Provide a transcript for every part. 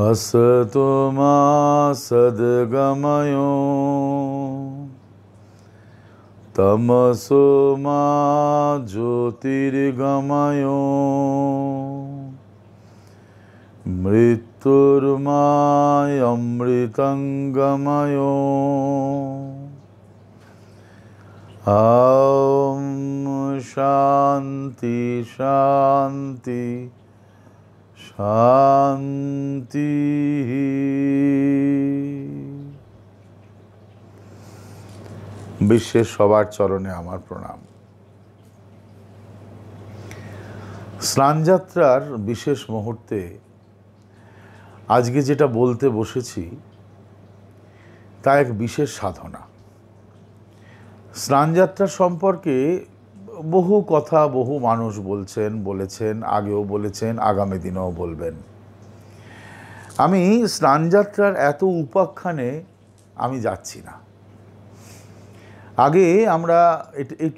असतो मा सद्गमयो तमसो मा ज्योतिर्गमयो मृत्युर्मायमृतङ्गमयो ॐ शान्ति शान्ति শান্তি বিশ্বের সবার চরণে আমার প্রণাম স্নানযাত্রার বিশেষ মুহূর্তে আজকে যেটা বলতে বসেছি তা এক বিশেষ সাধনা স্নানযাত্রা সম্পর্কে বহু কথা বহু মানুষ বলছেন বলেছেন আগেও বলেছেন আগামী দিনেও বলবেন আমি স্নানযাত্রার এত উপাখ্যানে আমি যাচ্ছি না আগে আমরা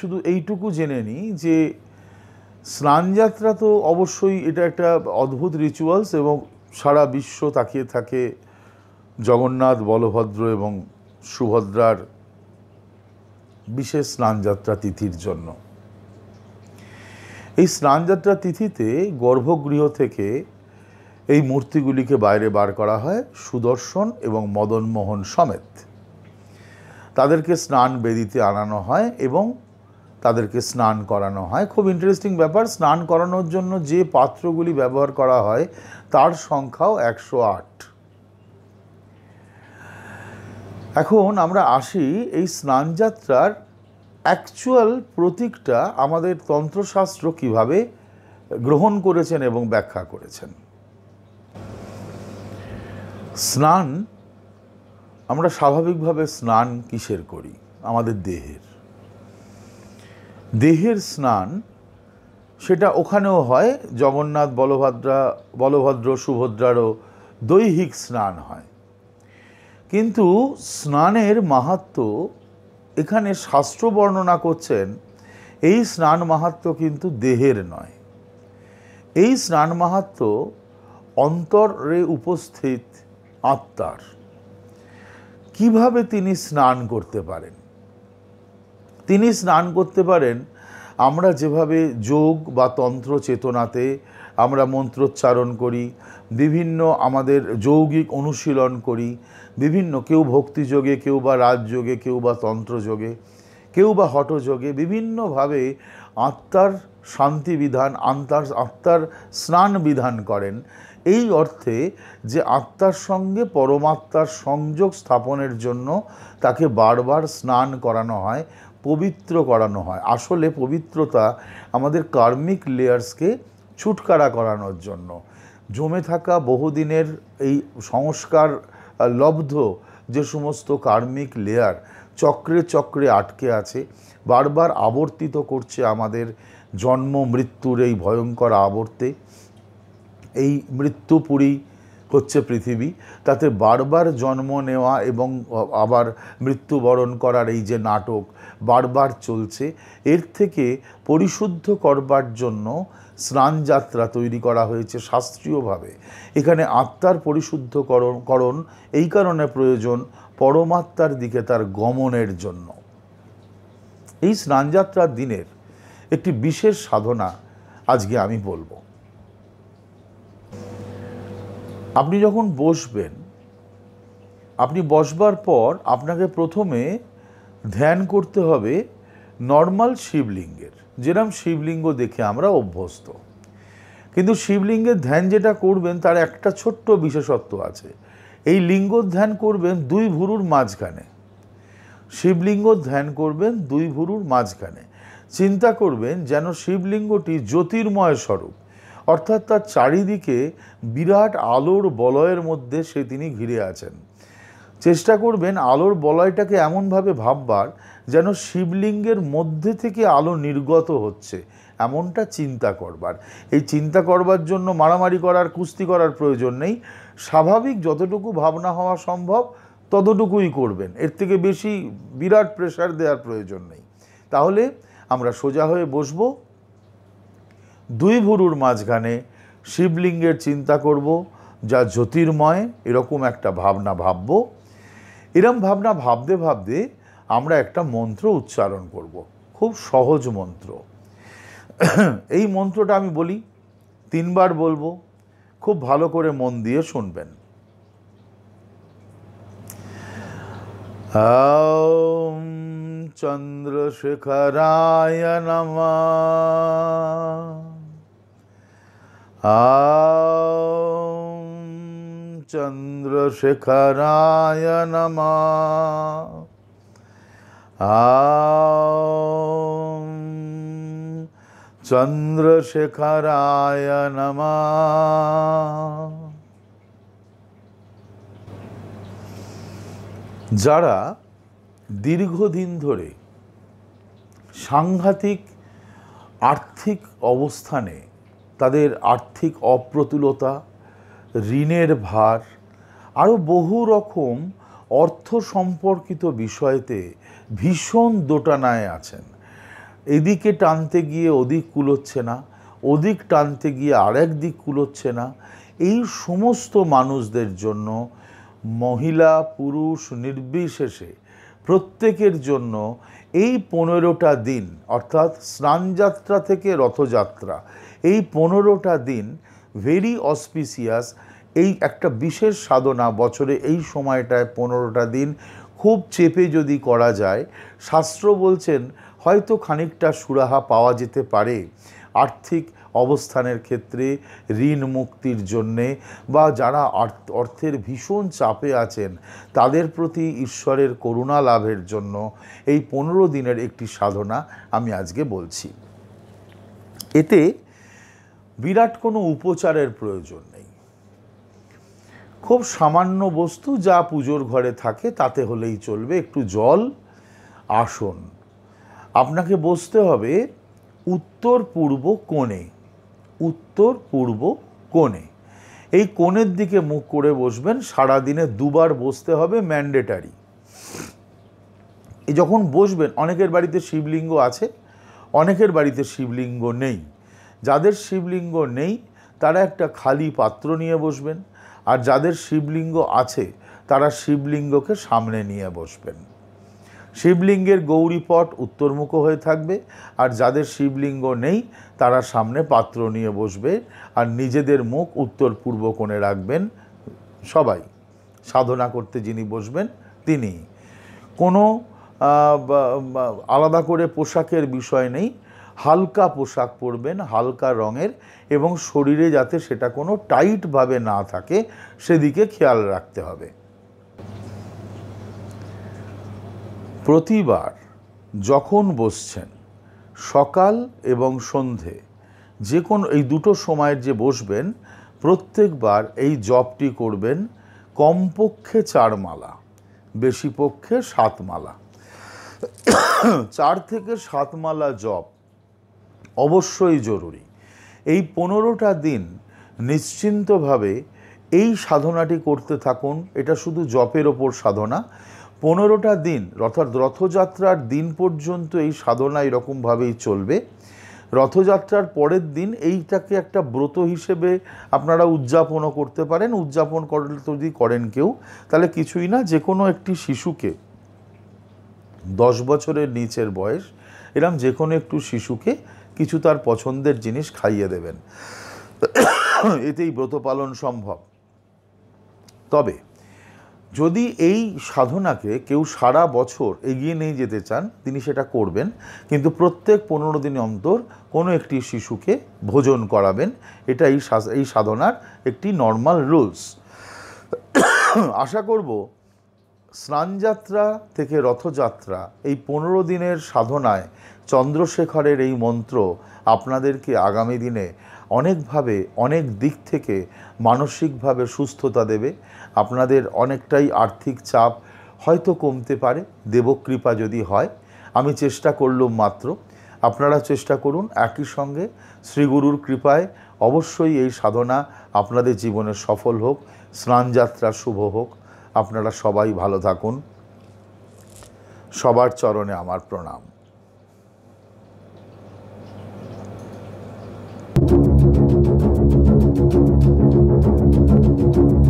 শুধু এইটুকু জেনে নিই যে স্নানযাত্রা তো অবশ্যই এটা একটা অদ্ভুত রিচুয়ালস এবং সারা বিশ্ব তাকিয়ে থাকে জগন্নাথ বলভদ্র এবং সুভদ্রার বিশেষ স্নানযাত্রা তিথির জন্য এই স্নানযাত্রা তিথিতে গর্ভগৃহ থেকে এই মূর্তিগুলিকে বাইরে বার করা হয় সুদর্শন এবং মদনমোহন সমেত তাদেরকে স্নান বেদিতে আনানো হয় এবং তাদেরকে স্নান করানো হয় খুব ইন্টারেস্টিং ব্যাপার স্নান করানোর জন্য যে পাত্রগুলি ব্যবহার করা হয় তার সংখ্যাও একশো আট এখন আমরা আসি এই স্নানযাত্রার অ্যাকচুয়াল প্রতীকটা আমাদের তন্ত্রশাস্ত্র কিভাবে গ্রহণ করেছেন এবং ব্যাখ্যা করেছেন স্নান আমরা স্বাভাবিকভাবে স্নান কিসের করি আমাদের দেহের দেহের স্নান সেটা ওখানেও হয় জগন্নাথ বলভদ্রা বলভদ্র সুভদ্রারও দৈহিক স্নান হয় কিন্তু স্নানের মাহাত্ম এখানে শাস্ত্র বর্ণনা করছেন এই স্নান মাহাত্ম কিন্তু দেহের নয় এই স্নান মাহাত্ম অন্তরে উপস্থিত আত্মার কিভাবে তিনি স্নান করতে পারেন তিনি স্নান করতে পারেন আমরা যেভাবে যোগ বা তন্ত্র চেতনাতে আমরা মন্ত্রোচ্চারণ করি বিভিন্ন আমাদের যৌগিক অনুশীলন করি বিভিন্ন কেউ ভক্তিযোগে কেউ বা রাজযোগে কেউ বা তন্ত্রযোগে কেউ বা হঠযোগে বিভিন্নভাবে আত্মার শান্তিবিধান আন্তার আত্মার আত্মার স্নান বিধান করেন এই অর্থে যে আত্মার সঙ্গে পরমাত্মার সংযোগ স্থাপনের জন্য তাকে বারবার স্নান করানো হয় পবিত্র করানো হয় আসলে পবিত্রতা আমাদের কার্মিক লেয়ার্সকে ছুটকারা করানোর জন্য জমে থাকা বহুদিনের এই সংস্কার লব্ধ যে সমস্ত কার্মিক লেয়ার চক্রে চক্রে আটকে আছে বারবার আবর্তিত করছে আমাদের জন্ম মৃত্যুর এই ভয়ঙ্কর আবর্তে এই মৃত্যুপুরী হচ্ছে পৃথিবী তাতে বারবার জন্ম নেওয়া এবং আবার মৃত্যুবরণ করার এই যে নাটক বারবার চলছে এর থেকে পরিশুদ্ধ করবার জন্য স্নানযাত্রা তৈরি করা হয়েছে শাস্ত্রীয়ভাবে এখানে আত্মার পরিশুদ্ধকরণ করণ এই কারণে প্রয়োজন পরমাত্মার দিকে তার গমনের জন্য এই স্নানযাত্রার দিনের একটি বিশেষ সাধনা আজকে আমি বলবো আপনি যখন বসবেন আপনি বসবার পর আপনাকে প্রথমে ধ্যান করতে হবে নর্মাল শিবলিঙ্গের যেরম শিবলিঙ্গ দেখে আমরা অভ্যস্ত কিন্তু শিবলিঙ্গের ধ্যান যেটা করবেন তার একটা ছোট্ট বিশেষত্ব আছে এই লিঙ্গ ধ্যান করবেন দুই ভুরুর মাঝখানে শিবলিঙ্গ ধ্যান করবেন দুই ভুরুর মাঝখানে চিন্তা করবেন যেন শিবলিঙ্গটি জ্যোতির্ময় স্বরূপ অর্থাৎ তার চারিদিকে বিরাট আলোর বলয়ের মধ্যে সে তিনি ঘিরে আছেন চেষ্টা করবেন আলোর বলয়টাকে এমনভাবে ভাববার যেন শিবলিঙ্গের মধ্যে থেকে আলো নির্গত হচ্ছে এমনটা চিন্তা করবার এই চিন্তা করবার জন্য মারামারি করার কুস্তি করার প্রয়োজন নেই স্বাভাবিক যতটুকু ভাবনা হওয়া সম্ভব ততটুকুই করবেন এর থেকে বেশি বিরাট প্রেশার দেওয়ার প্রয়োজন নেই তাহলে আমরা সোজা হয়ে বসবো দুই ভুরুর মাঝখানে শিবলিঙ্গের চিন্তা করব যা জ্যোতির্ময় এরকম একটা ভাবনা ভাবব এরম ভাবনা ভাবতে ভাবতে আমরা একটা মন্ত্র উচ্চারণ করব। খুব সহজ মন্ত্র এই মন্ত্রটা আমি বলি তিনবার বলবো খুব ভালো করে মন দিয়ে শুনবেন চন্দ্রশেখরায় নমা चन्द्रशेखराय नमः ॐ चन्द्रशेखराय যারা দীর্ঘদিন ধরে সাংঘাতিক আর্থিক অবস্থানে তাদের আর্থিক অপ্রতুলতা ঋণের ভার আরও বহু রকম অর্থ সম্পর্কিত বিষয়তে ভীষণ দোটানায় আছেন এদিকে টানতে গিয়ে ওদিক কুলোচ্ছে না ওদিক টানতে গিয়ে আরেক দিক কুলোচ্ছে না এই সমস্ত মানুষদের জন্য মহিলা পুরুষ নির্বিশেষে প্রত্যেকের জন্য এই পনেরোটা দিন অর্থাৎ স্নানযাত্রা থেকে রথযাত্রা এই পনেরোটা দিন ভেরি অসপিসিয়াস এই একটা বিশেষ সাধনা বছরে এই সময়টায় পনেরোটা দিন খুব চেপে যদি করা যায় শাস্ত্র বলছেন হয়তো খানিকটা সুরাহা পাওয়া যেতে পারে আর্থিক অবস্থানের ক্ষেত্রে ঋণ মুক্তির জন্যে বা যারা অর্থের ভীষণ চাপে আছেন তাদের প্রতি ঈশ্বরের করুণা লাভের জন্য এই পনেরো দিনের একটি সাধনা আমি আজকে বলছি এতে বিরাট কোনো উপচারের প্রয়োজন নেই খুব সামান্য বস্তু যা পুজোর ঘরে থাকে তাতে হলেই চলবে একটু জল আসন আপনাকে বসতে হবে উত্তর পূর্ব কোণে উত্তর পূর্ব কোণে এই কোণের দিকে মুখ করে বসবেন সারাদিনে দুবার বসতে হবে ম্যান্ডেটারি যখন বসবেন অনেকের বাড়িতে শিবলিঙ্গ আছে অনেকের বাড়িতে শিবলিঙ্গ নেই যাদের শিবলিঙ্গ নেই তারা একটা খালি পাত্র নিয়ে বসবেন আর যাদের শিবলিঙ্গ আছে তারা শিবলিঙ্গকে সামনে নিয়ে বসবেন শিবলিঙ্গের গৌরীপট উত্তরমুখ হয়ে থাকবে আর যাদের শিবলিঙ্গ নেই তারা সামনে পাত্র নিয়ে বসবে আর নিজেদের মুখ উত্তর পূর্ব কোণে রাখবেন সবাই সাধনা করতে যিনি বসবেন তিনি কোনো আলাদা করে পোশাকের বিষয় নেই হালকা পোশাক পরবেন হালকা রঙের এবং শরীরে যাতে সেটা কোনো টাইটভাবে না থাকে সেদিকে খেয়াল রাখতে হবে প্রতিবার যখন বসছেন সকাল এবং সন্ধে যে কোন এই দুটো সময়ের যে বসবেন প্রত্যেকবার এই জবটি করবেন কমপক্ষে চার মালা বেশি পক্ষে সাত মালা চার থেকে সাত মালা জপ অবশ্যই জরুরি এই পনেরোটা দিন নিশ্চিন্তভাবে এই সাধনাটি করতে থাকুন এটা শুধু জপের ওপর সাধনা পনেরোটা দিন অর্থাৎ রথযাত্রার দিন পর্যন্ত এই সাধনা এরকমভাবেই চলবে রথযাত্রার পরের দিন এইটাকে একটা ব্রত হিসেবে আপনারা উদযাপনও করতে পারেন উদযাপন যদি করেন কেউ তাহলে কিছুই না যে কোনো একটি শিশুকে দশ বছরের নিচের বয়স এরম যে কোনো একটু শিশুকে কিছু তার পছন্দের জিনিস খাইয়ে দেবেন এতেই ব্রত পালন সম্ভব তবে যদি এই সাধনাকে কেউ সারা বছর এগিয়ে নিয়ে যেতে চান তিনি সেটা করবেন কিন্তু প্রত্যেক পনেরো দিন অন্তর কোনো একটি শিশুকে ভোজন করাবেন এটা এই এই সাধনার একটি নর্মাল রুলস আশা করব স্নানযাত্রা থেকে রথযাত্রা এই পনেরো দিনের সাধনায় চন্দ্রশেখরের এই মন্ত্র আপনাদেরকে আগামী দিনে অনেকভাবে অনেক দিক থেকে মানসিকভাবে সুস্থতা দেবে আপনাদের অনেকটাই আর্থিক চাপ হয়তো কমতে পারে দেবকৃপা যদি হয় আমি চেষ্টা করলুম মাত্র আপনারা চেষ্টা করুন একই সঙ্গে শ্রীগুরুর কৃপায় অবশ্যই এই সাধনা আপনাদের জীবনে সফল হোক স্নানযাত্রা শুভ হোক আপনারা সবাই ভালো থাকুন সবার চরণে আমার প্রণাম Thank you.